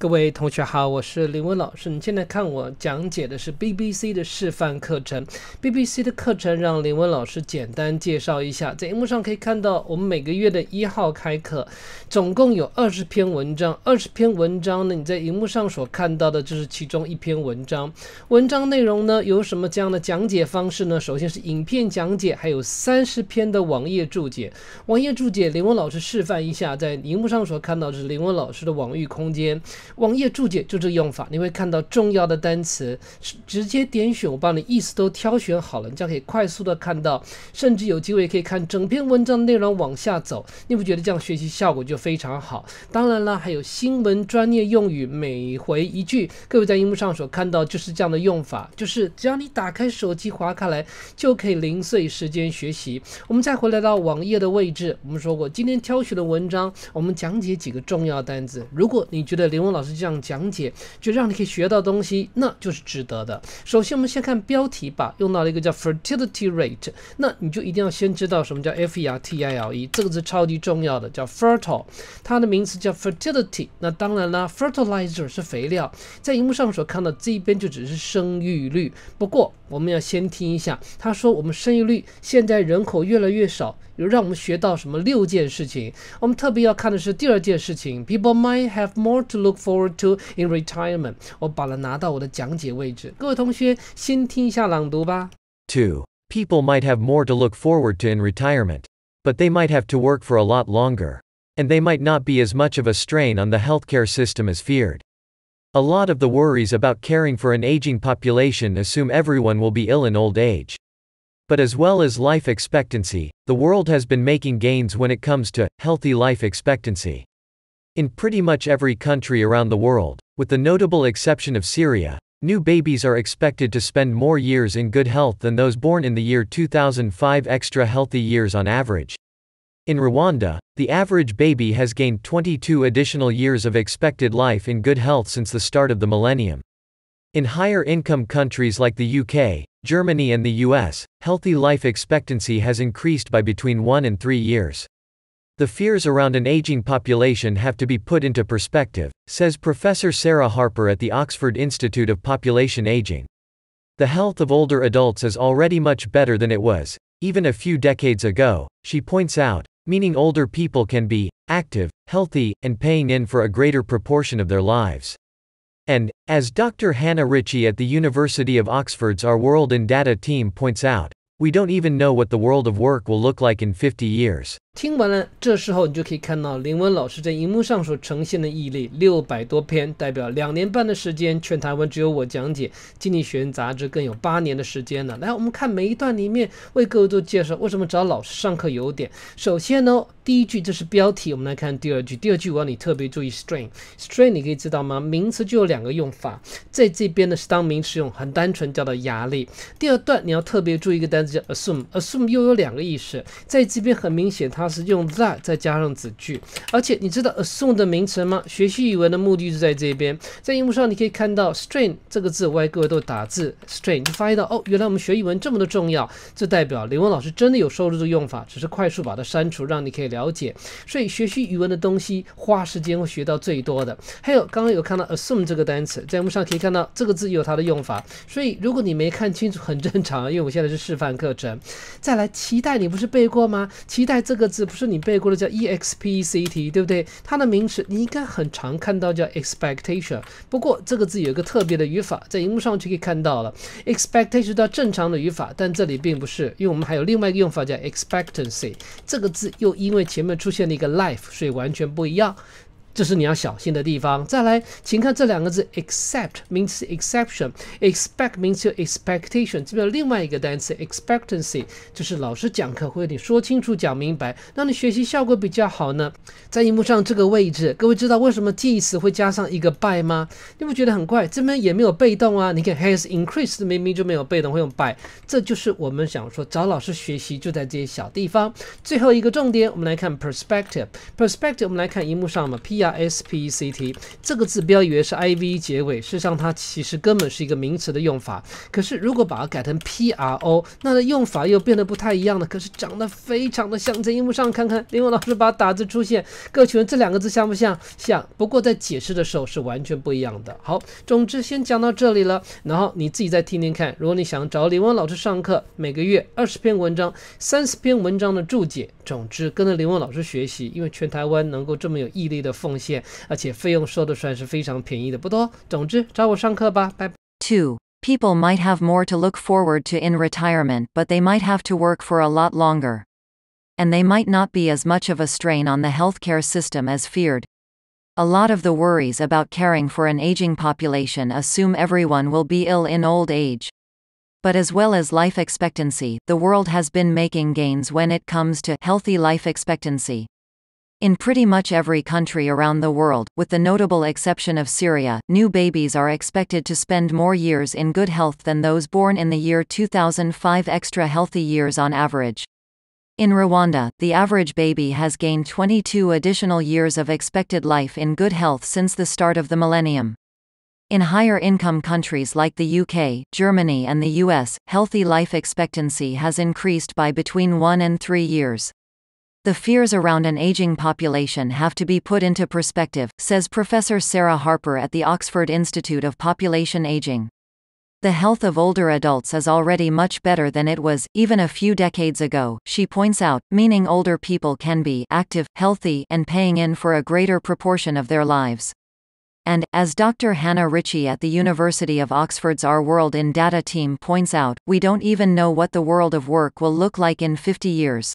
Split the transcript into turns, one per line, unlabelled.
各位同学好，我是林文老师。你现在看我讲解的是 BBC 的示范课程。BBC 的课程让林文老师简单介绍一下。在荧幕上可以看到，我们每个月的一号开课，总共有二十篇文章。二十篇文章呢，你在荧幕上所看到的就是其中一篇文章。文章内容呢有什么这样的讲解方式呢？首先是影片讲解，还有三十篇的网页注解。网页注解，林文老师示范一下，在荧幕上所看到的是林文老师的网域空间。网页注解就这个用法，你会看到重要的单词，直直接点选，我帮你意思都挑选好了，你样可以快速的看到，甚至有机会可以看整篇文章内容往下走。你不觉得这样学习效果就非常好？当然了，还有新闻专业用语，每回一句，各位在荧幕上所看到就是这样的用法，就是只要你打开手机划开来，就可以零碎时间学习。我们再回来到网页的位置，我们说过今天挑选的文章，我们讲解几个重要单词。如果你觉得林文老，老师这样讲解，就让你可以学到东西，那就是值得的。首先，我们先看标题吧，用到了一个叫 fertility rate，那你就一定要先知道什么叫 f e r t i l e，这个字超级重要的，叫 fertile，它的名词叫 fertility。那当然啦 f e r t i l i z e r 是肥料。在荧幕上所看到这一边就只是生育率，不过我们要先听一下，他说我们生育率现在人口越来越少。比如让我们学到什么六件事情。我们特别要看的是第二件事情，People might have more to look forward to in retirement。我把它拿到我的讲解位置，各位同学先听一下朗读吧。
Two, people might have more to look forward to in retirement, but they might have to work for a lot longer, and they might not be as much of a strain on the healthcare system as feared. A lot of the worries about caring for an aging population assume everyone will be ill in old age. But as well as life expectancy, the world has been making gains when it comes to healthy life expectancy. In pretty much every country around the world, with the notable exception of Syria, new babies are expected to spend more years in good health than those born in the year 2005 extra healthy years on average. In Rwanda, the average baby has gained 22 additional years of expected life in good health since the start of the millennium. In higher income countries like the UK, Germany, and the US, healthy life expectancy has increased by between 1 and 3 years. The fears around an aging population have to be put into perspective, says Professor Sarah Harper at the Oxford Institute of Population Aging. The health of older adults is already much better than it was, even a few decades ago, she points out, meaning older people can be active, healthy, and paying in for a greater proportion of their lives. And, as Dr. Hannah Ritchie at the University of Oxford's Our World in Data team points out, We don't even know what the world of work will look like in 50 years。
听完了，这时候你就可以看到林文老师在荧幕上所呈现的毅力，六百多篇代表两年半的时间，全台湾只有我讲解《经济学人》杂志，更有八年的时间了。来，我们看每一段里面为各位做介绍。为什么找老师上课有点？首先呢，第一句这是标题，我们来看第二句。第二句我要你特别注意 strain，strain 你可以知道吗？名词就有两个用法，在这边呢是当名词用，很单纯叫做压力。第二段你要特别注意一个单词。叫 assume，assume 又有两个意思，在这边很明显，它是用 that 再加上子句，而且你知道 assume 的名词吗？学习语文的目的就在这边，在荧幕上你可以看到 strain 这个字，外各位都打字 strain，就发现到哦，原来我们学语文这么的重要，这代表刘文老师真的有收入的用法，只是快速把它删除，让你可以了解。所以学习语文的东西，花时间会学到最多的。还有刚刚有看到 assume 这个单词，在荧幕上可以看到这个字有它的用法，所以如果你没看清楚很正常，因为我现在是示范。课程，再来期待你不是背过吗？期待这个字不是你背过的叫 E X P E C T，对不对？它的名词你应该很常看到叫 expectation。不过这个字有一个特别的语法，在荧幕上就可以看到了 expectation，到正常的语法，但这里并不是，因为我们还有另外一个用法叫 expectancy。这个字又因为前面出现了一个 life，所以完全不一样。这是你要小心的地方。再来，请看这两个字：except 名词 exception，expect 名词 expectation。这边有另外一个单词 expectancy，就是老师讲课会你说清楚讲明白，让你学习效果比较好呢。在荧幕上这个位置，各位知道为什么 t 词会加上一个 by 吗？你不觉得很怪？这边也没有被动啊。你看 has increased，明明就没有被动，会用 by。这就是我们想说，找老师学习就在这些小地方。最后一个重点，我们来看 perspective。perspective，我们来看荧幕上嘛 pr。spect 这个字不要以为是 iv 结尾，事实上它其实根本是一个名词的用法。可是如果把它改成 pro，它的用法又变得不太一样了。可是长得非常的像，在荧幕上看看，林文老师把打字出现，各位请问这两个字像不像？像。不过在解释的时候是完全不一样的。好，总之先讲到这里了，然后你自己再听听看。如果你想找林文老师上课，每个月二十篇文章、三十篇文章的注解，总之跟着林文老师学习，因为全台湾能够这么有毅力的。Two
People might have more to look forward to in retirement, but they might have to work for a lot longer. And they might not be as much of a strain on the healthcare system as feared. A lot of the worries about caring for an aging population assume everyone will be ill in old age. But as well as life expectancy, the world has been making gains when it comes to healthy life expectancy. In pretty much every country around the world, with the notable exception of Syria, new babies are expected to spend more years in good health than those born in the year 2005 extra healthy years on average. In Rwanda, the average baby has gained 22 additional years of expected life in good health since the start of the millennium. In higher income countries like the UK, Germany and the US, healthy life expectancy has increased by between 1 and 3 years. The fears around an aging population have to be put into perspective, says Professor Sarah Harper at the Oxford Institute of Population Aging. The health of older adults is already much better than it was, even a few decades ago, she points out, meaning older people can be active, healthy, and paying in for a greater proportion of their lives. And, as Dr. Hannah Ritchie at the University of Oxford's Our World in Data team points out, we don't even know what the world of work will look like in 50 years.